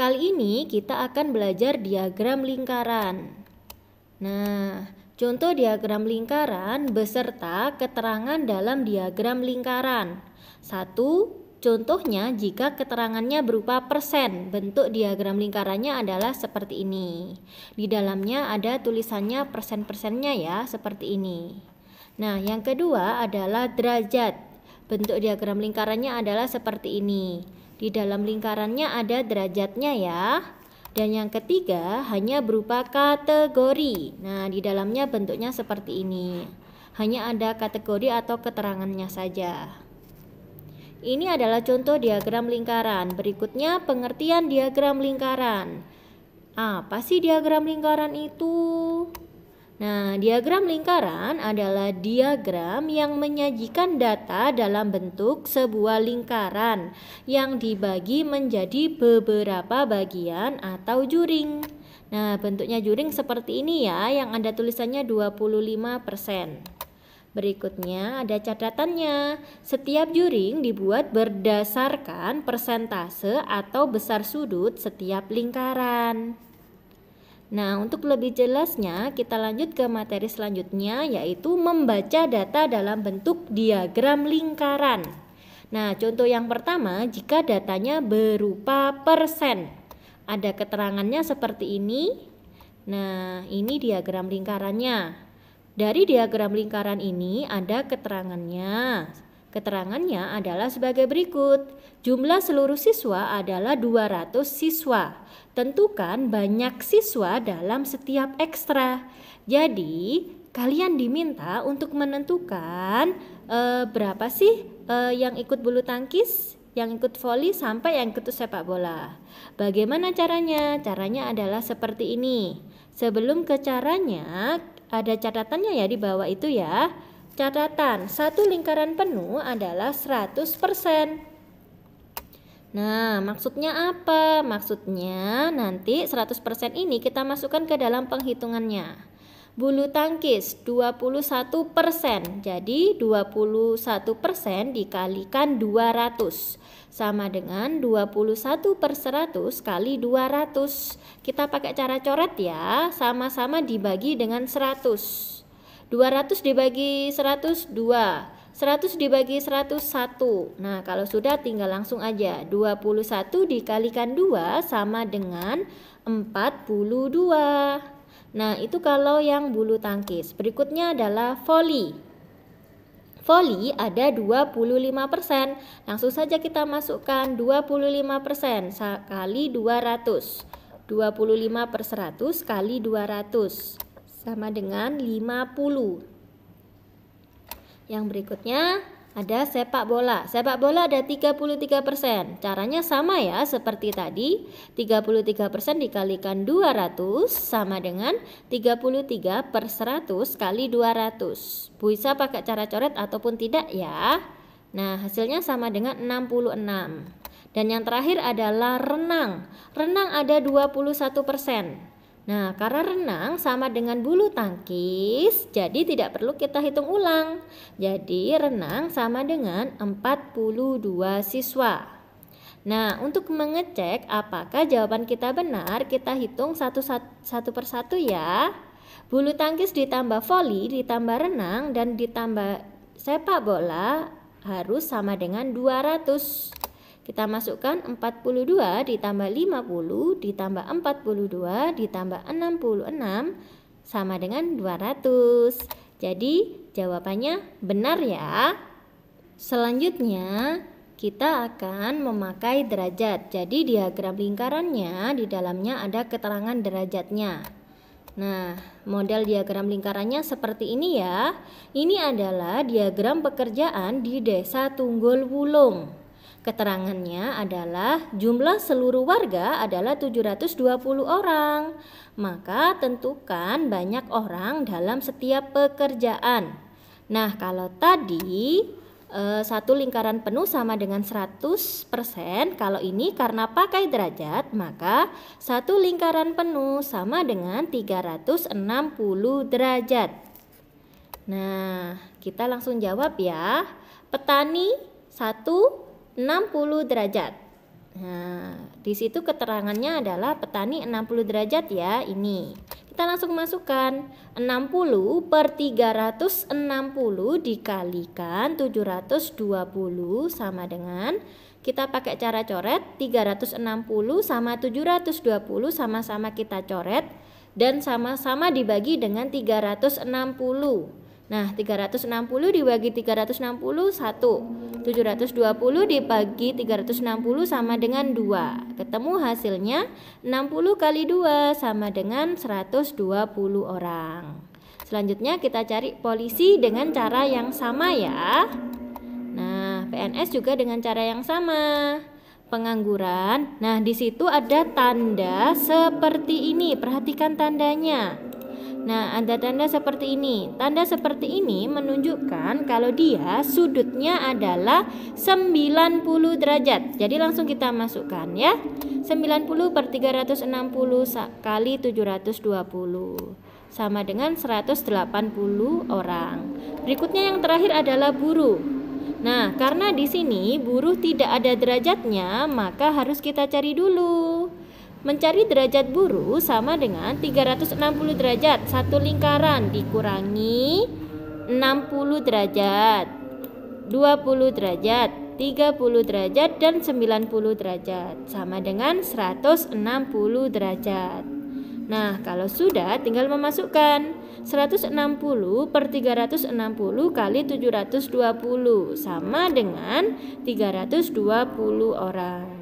Kali ini kita akan belajar diagram lingkaran. Nah, contoh diagram lingkaran beserta keterangan dalam diagram lingkaran. Satu, Contohnya jika keterangannya berupa persen, bentuk diagram lingkarannya adalah seperti ini. Di dalamnya ada tulisannya persen-persennya ya, seperti ini. Nah, yang kedua adalah derajat. Bentuk diagram lingkarannya adalah seperti ini. Di dalam lingkarannya ada derajatnya ya. Dan yang ketiga hanya berupa kategori. Nah, di dalamnya bentuknya seperti ini. Hanya ada kategori atau keterangannya saja. Ini adalah contoh diagram lingkaran. Berikutnya pengertian diagram lingkaran. Apa sih diagram lingkaran itu? Nah, diagram lingkaran adalah diagram yang menyajikan data dalam bentuk sebuah lingkaran yang dibagi menjadi beberapa bagian atau juring. Nah, bentuknya juring seperti ini ya, yang ada tulisannya 25%. Berikutnya ada catatannya. Setiap juring dibuat berdasarkan persentase atau besar sudut setiap lingkaran. Nah, untuk lebih jelasnya, kita lanjut ke materi selanjutnya, yaitu membaca data dalam bentuk diagram lingkaran. Nah, contoh yang pertama, jika datanya berupa persen, ada keterangannya seperti ini. Nah, ini diagram lingkarannya. Dari diagram lingkaran ini ada keterangannya. Keterangannya adalah sebagai berikut. Jumlah seluruh siswa adalah 200 siswa Tentukan banyak siswa dalam setiap ekstra. Jadi, kalian diminta untuk menentukan e, berapa sih e, yang ikut bulu tangkis, yang ikut voli sampai yang ikut sepak bola. Bagaimana caranya? Caranya adalah seperti ini. Sebelum ke caranya, ada catatannya ya di bawah itu ya. Catatan, satu lingkaran penuh adalah 100%. Nah, maksudnya apa? Maksudnya nanti 100% ini kita masukkan ke dalam penghitungannya. Bulu tangkis 21%. Jadi 21% dikalikan 200 sama dengan 21 per 100 kali 200. Kita pakai cara coret ya, sama-sama dibagi dengan 100. 200 dibagi 100 2. 100 dibagi 101. Nah, kalau sudah tinggal langsung aja. 21 dikalikan 2 sama dengan 42. Nah, itu kalau yang bulu tangkis. Berikutnya adalah voli. Voli ada 25%. Langsung saja kita masukkan 25% kali 200. 25 per 100 kali 200 sama dengan 50. Yang berikutnya ada sepak bola. Sepak bola ada 33%. Caranya sama ya seperti tadi. 33% dikalikan 200 sama dengan 33 per 100 kali 200. Bisa pakai cara coret ataupun tidak ya. Nah hasilnya sama dengan 66. Dan yang terakhir adalah renang. Renang ada 21%. Nah, karena renang sama dengan bulu tangkis, jadi tidak perlu kita hitung ulang. Jadi, renang sama dengan 42 siswa. Nah, untuk mengecek apakah jawaban kita benar, kita hitung satu, satu, satu persatu ya. Bulu tangkis ditambah voli, ditambah renang, dan ditambah sepak bola harus sama dengan 200. Kita masukkan 42 ditambah 50 ditambah 42 ditambah 66 sama dengan 200. Jadi jawabannya benar ya. Selanjutnya kita akan memakai derajat. Jadi diagram lingkarannya di dalamnya ada keterangan derajatnya. Nah, model diagram lingkarannya seperti ini ya. Ini adalah diagram pekerjaan di Desa Tunggul Wulung. Keterangannya adalah jumlah seluruh warga adalah 720 orang. Maka tentukan banyak orang dalam setiap pekerjaan. Nah, kalau tadi eh, satu lingkaran penuh sama dengan 100%, kalau ini karena pakai derajat, maka satu lingkaran penuh sama dengan 360 derajat. Nah, kita langsung jawab ya. Petani satu 60 derajat. Nah, di situ keterangannya adalah petani 60 derajat ya ini. Kita langsung masukkan 60 per 360 dikalikan 720 sama dengan kita pakai cara coret 360 sama 720 sama-sama kita coret dan sama-sama dibagi dengan 360. Nah, 360 dibagi 360 1. 720 dibagi 360 sama dengan 2. Ketemu hasilnya 60 kali 2 sama dengan 120 orang. Selanjutnya kita cari polisi dengan cara yang sama ya. Nah, PNS juga dengan cara yang sama. Pengangguran. Nah, di situ ada tanda seperti ini. Perhatikan tandanya. Nah, ada tanda seperti ini. Tanda seperti ini menunjukkan kalau dia sudutnya adalah 90 derajat. Jadi langsung kita masukkan ya. 90 per 360 kali 720 sama dengan 180 orang. Berikutnya yang terakhir adalah buruh. Nah, karena di sini buruh tidak ada derajatnya, maka harus kita cari dulu. Mencari derajat buru sama dengan 360 derajat. Satu lingkaran dikurangi 60 derajat, 20 derajat, 30 derajat dan 90 derajat sama dengan 160 derajat. Nah, kalau sudah tinggal memasukkan 160 per 360 kali 720 sama dengan 320 orang.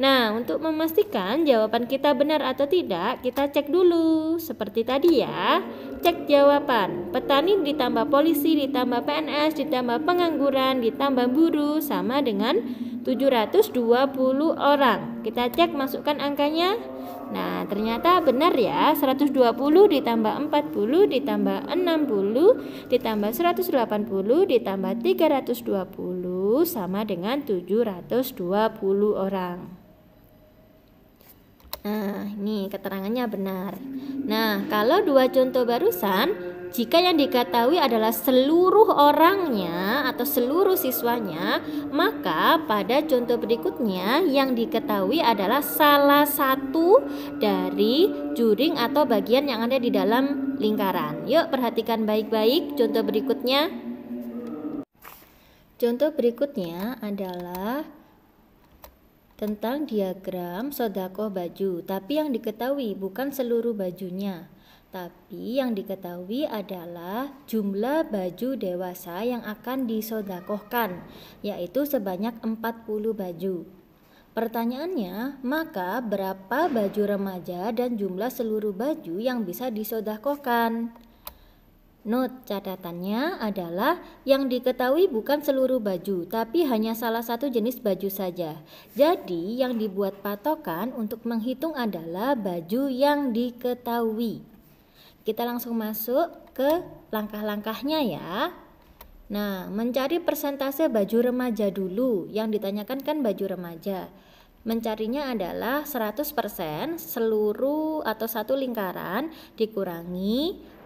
Nah, untuk memastikan jawaban kita benar atau tidak, kita cek dulu. Seperti tadi ya, cek jawaban. Petani ditambah polisi, ditambah PNS, ditambah pengangguran, ditambah buruh sama dengan 720 orang. Kita cek masukkan angkanya. Nah, ternyata benar ya. 120 ditambah 40 ditambah 60 ditambah 180 ditambah 320 sama dengan 720 orang. Nah, ini keterangannya benar. Nah, kalau dua contoh barusan, jika yang diketahui adalah seluruh orangnya atau seluruh siswanya, maka pada contoh berikutnya yang diketahui adalah salah satu dari juring atau bagian yang ada di dalam lingkaran. Yuk, perhatikan baik-baik contoh berikutnya. Contoh berikutnya adalah tentang diagram sodako baju, tapi yang diketahui bukan seluruh bajunya. Tapi yang diketahui adalah jumlah baju dewasa yang akan disodakohkan, yaitu sebanyak 40 baju. Pertanyaannya, maka berapa baju remaja dan jumlah seluruh baju yang bisa disodakohkan? Note catatannya adalah yang diketahui bukan seluruh baju, tapi hanya salah satu jenis baju saja. Jadi, yang dibuat patokan untuk menghitung adalah baju yang diketahui. Kita langsung masuk ke langkah-langkahnya ya. Nah, mencari persentase baju remaja dulu. Yang ditanyakan kan baju remaja. Mencarinya adalah 100% seluruh atau satu lingkaran dikurangi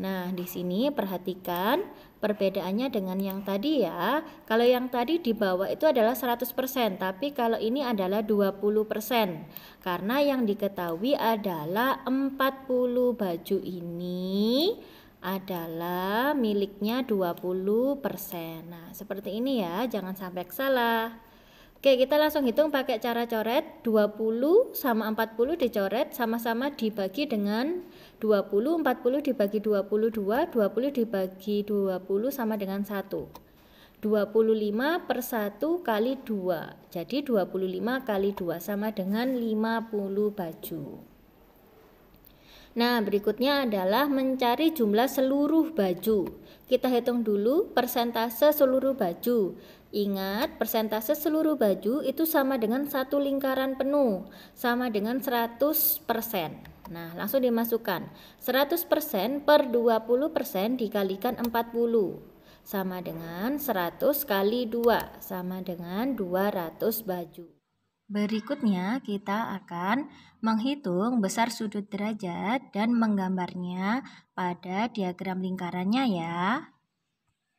Nah, di sini perhatikan perbedaannya dengan yang tadi ya. Kalau yang tadi di bawah itu adalah 100%, tapi kalau ini adalah 20%. Karena yang diketahui adalah 40 baju ini adalah miliknya 20%. Nah, seperti ini ya, jangan sampai salah. Oke, kita langsung hitung pakai cara coret 20 sama 40 dicoret sama-sama dibagi dengan 20, 40 dibagi 22, 20 dibagi 20 sama dengan 1. 25 per 1 kali 2. Jadi 25 kali 2 sama dengan 50 baju. Nah, berikutnya adalah mencari jumlah seluruh baju. Kita hitung dulu persentase seluruh baju. Ingat, persentase seluruh baju itu sama dengan satu lingkaran penuh, sama dengan 100%. persen. Nah, langsung dimasukkan. 100% per 20% dikalikan 40 sama dengan 100 kali 2 sama dengan 200 baju. Berikutnya kita akan menghitung besar sudut derajat dan menggambarnya pada diagram lingkarannya ya.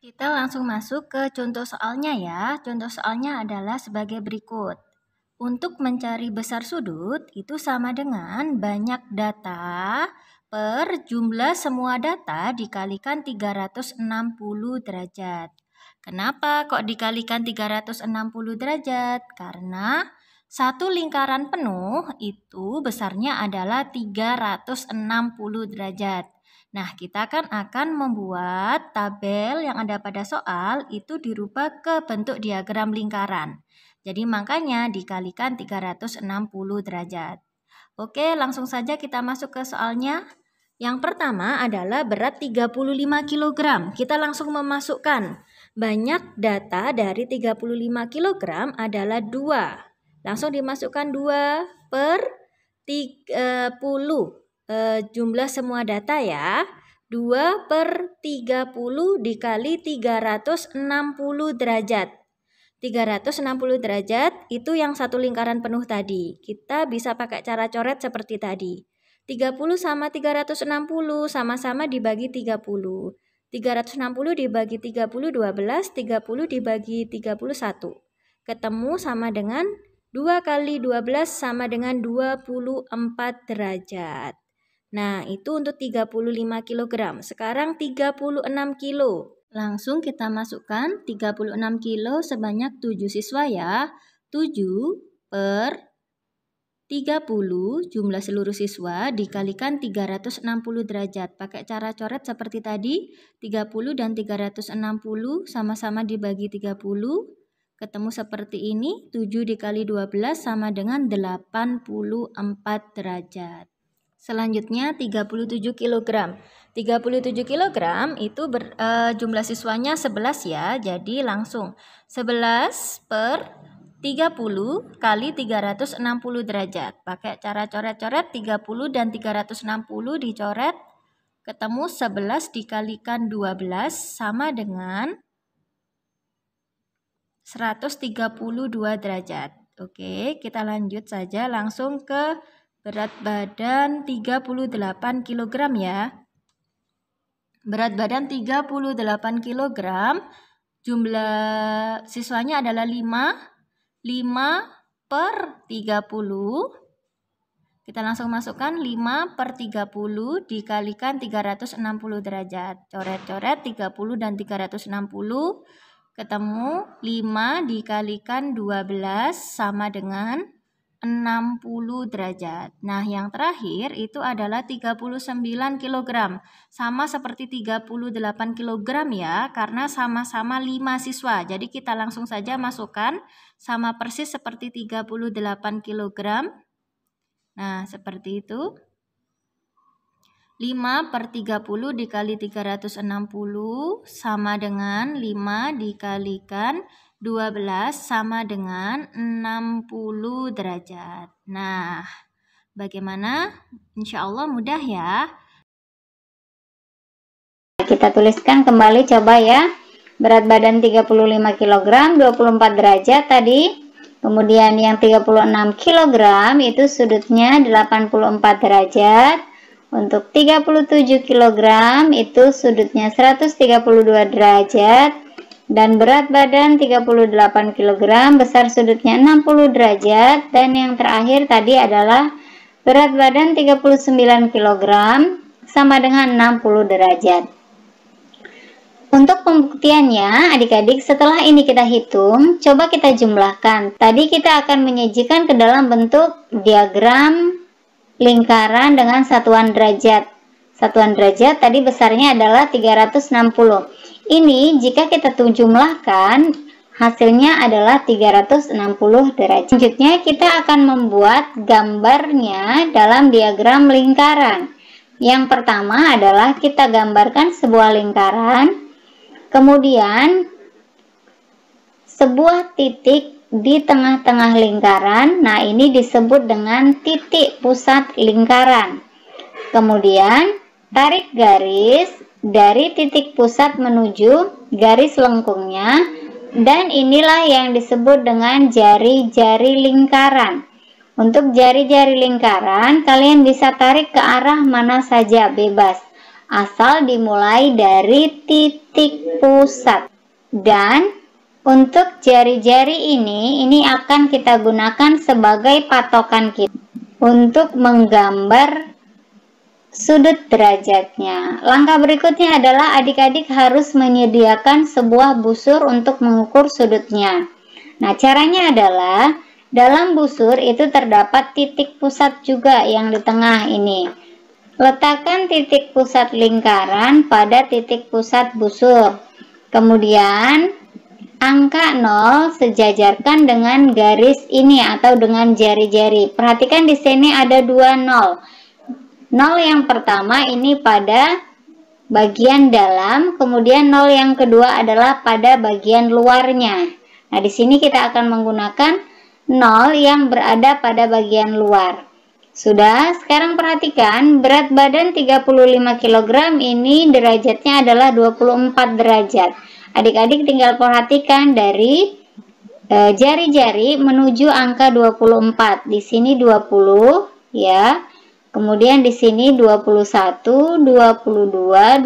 Kita langsung masuk ke contoh soalnya ya. Contoh soalnya adalah sebagai berikut. Untuk mencari besar sudut itu sama dengan banyak data per jumlah semua data dikalikan 360 derajat. Kenapa kok dikalikan 360 derajat? Karena satu lingkaran penuh itu besarnya adalah 360 derajat. Nah, kita kan akan membuat tabel yang ada pada soal itu dirubah ke bentuk diagram lingkaran. Jadi makanya dikalikan 360 derajat. Oke, langsung saja kita masuk ke soalnya. Yang pertama adalah berat 35 kg. Kita langsung memasukkan banyak data dari 35 kg adalah 2. Langsung dimasukkan 2 per 30 e, jumlah semua data ya. 2 per 30 dikali 360 derajat. 360 derajat itu yang satu lingkaran penuh tadi. Kita bisa pakai cara coret seperti tadi. 30 sama 360 sama-sama dibagi 30. 360 dibagi 30 12, 30 dibagi 31. Ketemu sama dengan 2 kali 12 sama dengan 24 derajat. Nah, itu untuk 35 kg. Sekarang 36 kg. Langsung kita masukkan 36 kilo sebanyak 7 siswa ya. 7 per 30 jumlah seluruh siswa dikalikan 360 derajat. Pakai cara coret seperti tadi, 30 dan 360 sama-sama dibagi 30. Ketemu seperti ini, 7 dikali 12 sama dengan 84 derajat. Selanjutnya 37 kg. 37 kg itu ber, e, jumlah siswanya 11 ya. Jadi langsung 11 per 30 kali 360 derajat. Pakai cara coret-coret 30 dan 360 dicoret ketemu 11 dikalikan 12 sama dengan 132 derajat. Oke, kita lanjut saja langsung ke Berat badan 38 kg ya. Berat badan 38 kg. Jumlah siswanya adalah 5. 5 per 30. Kita langsung masukkan 5 per 30 dikalikan 360 derajat. Coret-coret 30 dan 360 ketemu 5 dikalikan 12 sama dengan 60 derajat. Nah, yang terakhir itu adalah 39 kg. Sama seperti 38 kg ya, karena sama-sama 5 siswa. Jadi kita langsung saja masukkan sama persis seperti 38 kg. Nah, seperti itu. 5 per 30 dikali 360 sama dengan 5 dikalikan 12 sama dengan 60 derajat. Nah, bagaimana? Insya Allah mudah ya. Kita tuliskan kembali coba ya. Berat badan 35 kg, 24 derajat tadi. Kemudian yang 36 kg itu sudutnya 84 derajat. Untuk 37 kg itu sudutnya 132 derajat dan berat badan 38 kg, besar sudutnya 60 derajat dan yang terakhir tadi adalah berat badan 39 kg sama dengan 60 derajat. Untuk pembuktiannya, adik-adik setelah ini kita hitung, coba kita jumlahkan. Tadi kita akan menyajikan ke dalam bentuk diagram lingkaran dengan satuan derajat. Satuan derajat tadi besarnya adalah 360. Ini jika kita jumlahkan hasilnya adalah 360 derajat. Selanjutnya kita akan membuat gambarnya dalam diagram lingkaran. Yang pertama adalah kita gambarkan sebuah lingkaran, kemudian sebuah titik di tengah-tengah lingkaran. Nah, ini disebut dengan titik pusat lingkaran. Kemudian tarik garis dari titik pusat menuju garis lengkungnya dan inilah yang disebut dengan jari-jari lingkaran. Untuk jari-jari lingkaran, kalian bisa tarik ke arah mana saja bebas, asal dimulai dari titik pusat. Dan untuk jari-jari ini, ini akan kita gunakan sebagai patokan kita untuk menggambar sudut derajatnya. Langkah berikutnya adalah adik-adik harus menyediakan sebuah busur untuk mengukur sudutnya. Nah, caranya adalah dalam busur itu terdapat titik pusat juga yang di tengah ini. Letakkan titik pusat lingkaran pada titik pusat busur. Kemudian angka 0 sejajarkan dengan garis ini atau dengan jari-jari. Perhatikan di sini ada dua 0. 0 yang pertama ini pada bagian dalam, kemudian 0 yang kedua adalah pada bagian luarnya. Nah, di sini kita akan menggunakan 0 yang berada pada bagian luar. Sudah, sekarang perhatikan berat badan 35 kg ini derajatnya adalah 24 derajat. Adik-adik tinggal perhatikan dari e, jari-jari e, menuju angka 24. Di sini 20 ya. Kemudian di sini 21, 22, 23,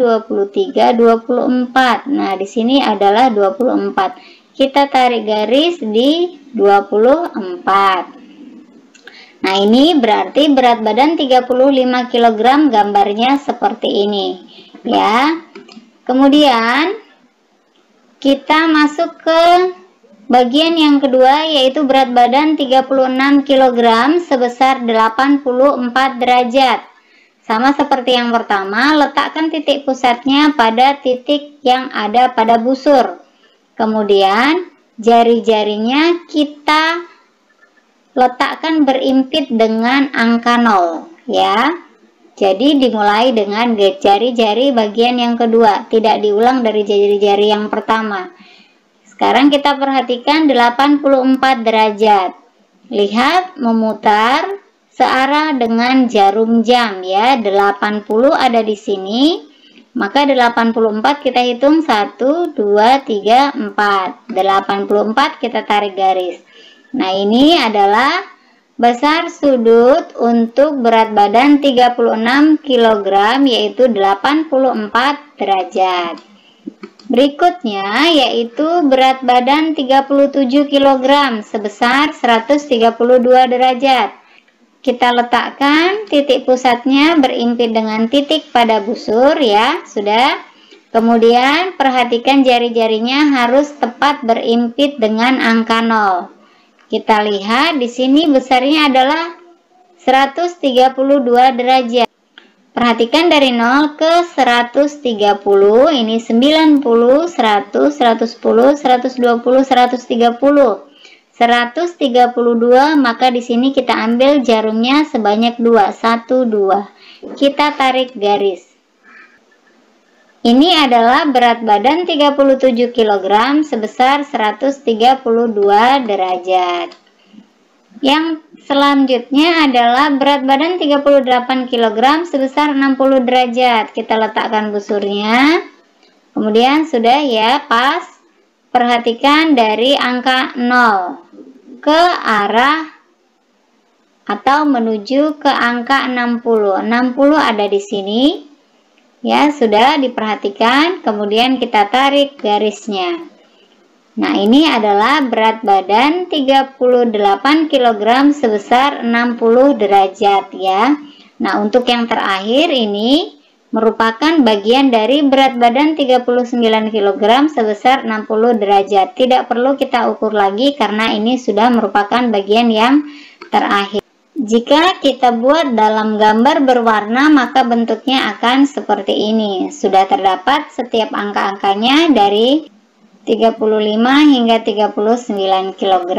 24. Nah, di sini adalah 24. Kita tarik garis di 24. Nah, ini berarti berat badan 35 kg gambarnya seperti ini. Ya. Kemudian kita masuk ke Bagian yang kedua yaitu berat badan 36 kg sebesar 84 derajat. Sama seperti yang pertama, letakkan titik pusatnya pada titik yang ada pada busur. Kemudian, jari-jarinya kita letakkan berimpit dengan angka 0, ya. Jadi dimulai dengan jari-jari bagian yang kedua, tidak diulang dari jari-jari yang pertama. Sekarang kita perhatikan 84 derajat. Lihat, memutar searah dengan jarum jam ya. 80 ada di sini. Maka 84 kita hitung 1, 2, 3, 4. 84 kita tarik garis. Nah ini adalah besar sudut untuk berat badan 36 kg yaitu 84 derajat. Berikutnya yaitu berat badan 37 kg sebesar 132 derajat. Kita letakkan titik pusatnya berimpit dengan titik pada busur ya, sudah. Kemudian perhatikan jari-jarinya harus tepat berimpit dengan angka 0. Kita lihat di sini besarnya adalah 132 derajat. Perhatikan dari 0 ke 130, ini 90, 100, 110, 120, 130, 132, maka di sini kita ambil jarumnya sebanyak 2, 1, 2. Kita tarik garis. Ini adalah berat badan 37 kg sebesar 132 derajat. Yang selanjutnya adalah berat badan 38 kg sebesar 60 derajat. Kita letakkan busurnya. Kemudian sudah ya pas. Perhatikan dari angka 0 ke arah atau menuju ke angka 60. 60 ada di sini. Ya, sudah diperhatikan. Kemudian kita tarik garisnya. Nah, ini adalah berat badan 38 kg sebesar 60 derajat ya. Nah, untuk yang terakhir ini merupakan bagian dari berat badan 39 kg sebesar 60 derajat. Tidak perlu kita ukur lagi karena ini sudah merupakan bagian yang terakhir. Jika kita buat dalam gambar berwarna, maka bentuknya akan seperti ini. Sudah terdapat setiap angka-angkanya dari 35 hingga 39 kg.